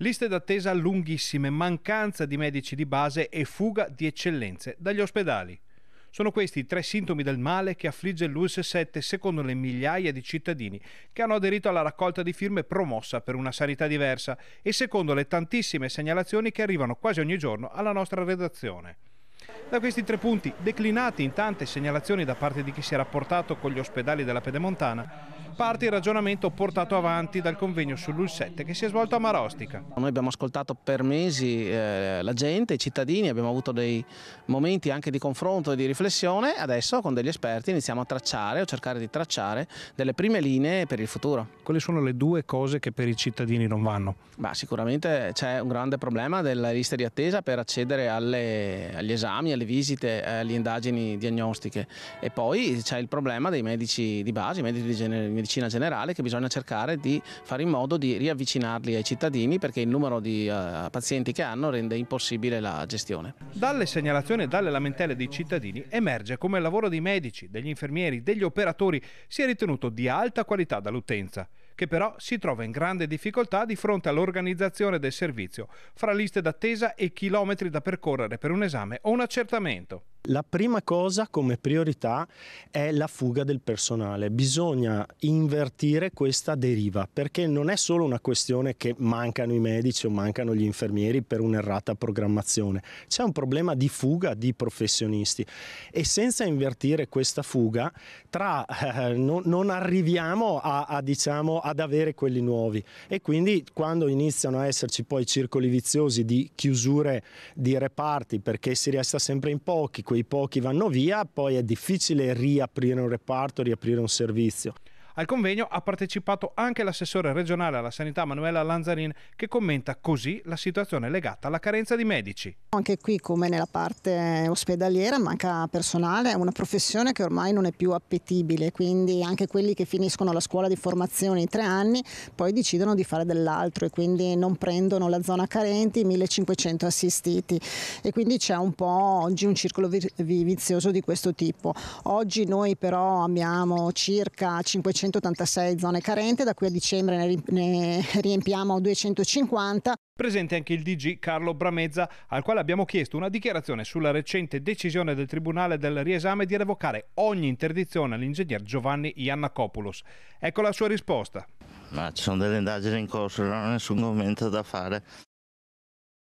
Liste d'attesa lunghissime, mancanza di medici di base e fuga di eccellenze dagli ospedali. Sono questi i tre sintomi del male che affligge l'ULS 7 secondo le migliaia di cittadini che hanno aderito alla raccolta di firme promossa per una sanità diversa e secondo le tantissime segnalazioni che arrivano quasi ogni giorno alla nostra redazione. Da questi tre punti, declinati in tante segnalazioni da parte di chi si è rapportato con gli ospedali della Pedemontana, parte il ragionamento portato avanti dal convegno sull'Ul7 che si è svolto a Marostica. Noi abbiamo ascoltato per mesi eh, la gente, i cittadini, abbiamo avuto dei momenti anche di confronto e di riflessione, adesso con degli esperti iniziamo a tracciare o cercare di tracciare delle prime linee per il futuro quelle sono le due cose che per i cittadini non vanno. Bah, sicuramente c'è un grande problema della lista di attesa per accedere alle, agli esami, alle visite, alle indagini diagnostiche e poi c'è il problema dei medici di base, i medici di gener- medicina generale che bisogna cercare di fare in modo di riavvicinarli ai cittadini perché il numero di uh, pazienti che hanno rende impossibile la gestione. Dalle segnalazioni e dalle lamentele dei cittadini emerge come il lavoro dei medici, degli infermieri, degli operatori sia ritenuto di alta qualità dall'utenza che però si trova in grande difficoltà di fronte all'organizzazione del servizio, fra liste d'attesa e chilometri da percorrere per un esame o un accertamento. La prima cosa come priorità è la fuga del personale. Bisogna invertire questa deriva perché non è solo una questione che mancano i medici o mancano gli infermieri per un'errata programmazione. C'è un problema di fuga di professionisti e senza invertire questa fuga tra, eh, non, non, arriviamo a, a, diciamo, ad avere quelli nuovi e quindi quando iniziano a esserci poi circoli viziosi di chiusure di reparti perché si resta sempre in pochi, i pochi vanno via, poi è difficile riaprire un reparto, riaprire un servizio. Al convegno ha partecipato anche l'assessore regionale alla sanità Manuela Lanzarin che commenta così la situazione legata alla carenza di medici. Anche qui come nella parte ospedaliera manca personale, è una professione che ormai non è più appetibile, quindi anche quelli che finiscono la scuola di formazione in tre anni poi decidono di fare dell'altro e quindi non prendono la zona carenti, 1500 assistiti e quindi c'è un po' oggi un circolo vizioso di questo tipo. Oggi noi però abbiamo circa 500 186 zone carenti, da qui a dicembre ne riempiamo 250. Presente anche il DG Carlo Bramezza, al quale abbiamo chiesto una dichiarazione sulla recente decisione del Tribunale del Riesame di revocare ogni interdizione all'ingegner Giovanni Iannacopoulos. Ecco la sua risposta. Ma ci sono delle indagini in corso, non ho nessun commento da fare.